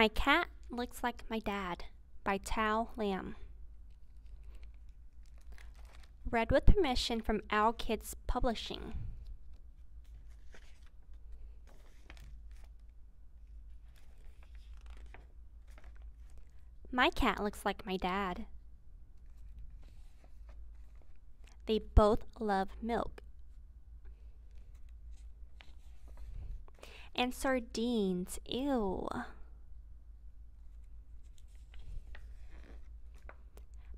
My Cat Looks Like My Dad by Tao Lam. Read with permission from Owl Kids Publishing. My cat looks like my dad. They both love milk. And sardines, ew.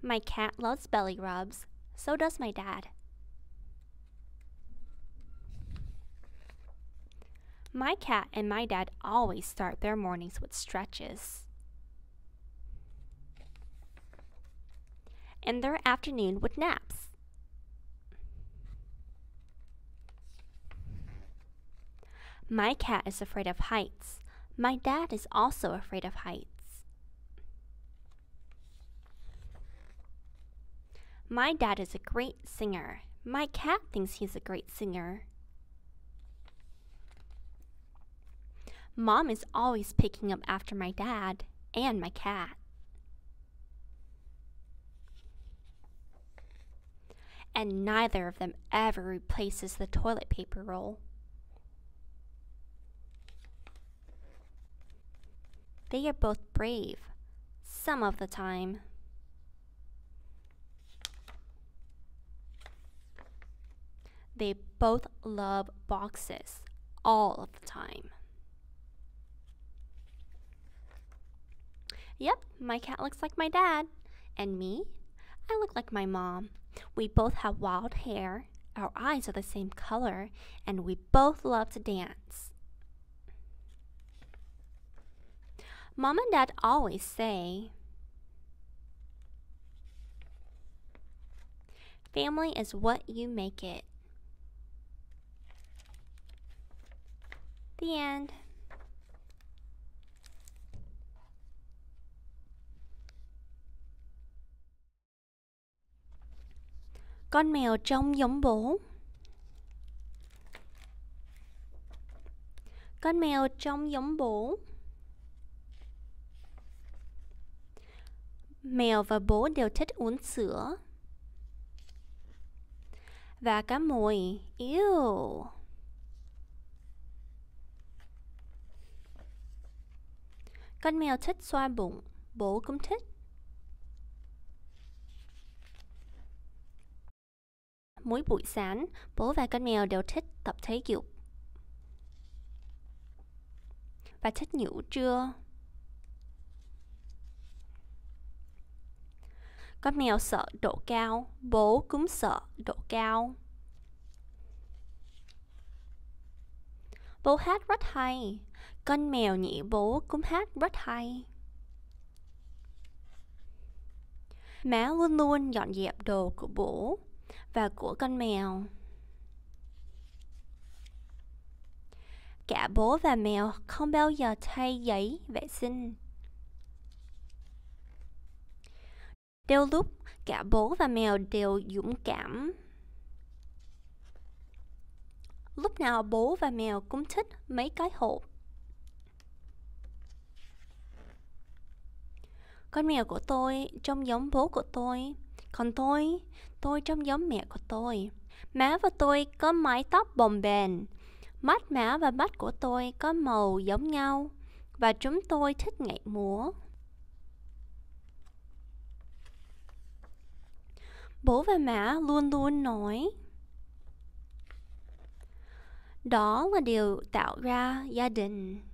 My cat loves belly rubs. So does my dad. My cat and my dad always start their mornings with stretches. And their afternoon with naps. My cat is afraid of heights. My dad is also afraid of heights. My dad is a great singer. My cat thinks he's a great singer. Mom is always picking up after my dad and my cat. And neither of them ever replaces the toilet paper roll. They are both brave, some of the time. They both love boxes all of the time. Yep, my cat looks like my dad. And me? I look like my mom. We both have wild hair, our eyes are the same color, and we both love to dance. Mom and dad always say, Family is what you make it. The end. Con mèo trông giống bố. Con mèo trông giống bố. Mèo và bố đều thích uống sữa. Và cá mồi. Ew. Con mèo thích xoa bụng, bố cũng thích. Mỗi buổi sáng, bố và con mèo đều thích tập thể dục. Và thích ngủ trưa. Con mèo sợ độ cao, bố cũng sợ độ cao. Bố hát rất hay. Con mèo nhị bố cũng hát rất hay. Má luôn luôn dọn dẹp đồ của bố và của con mèo. Cả bố và mèo không bao giờ thay giấy vệ sinh. Đôi lúc cả bố và mèo đều dũng cảm. Lúc nào bố và mèo cũng thích mấy cái hộp Con mèo của tôi trông giống bố của tôi. Còn tôi, tôi trông giống mẹ của tôi. Má và tôi có mái tóc bồng bềnh. Mắt má và mắt của tôi có màu giống nhau. Và chúng tôi thích nhảy múa. Bố và má luôn luôn nói đó là điều tạo ra gia đình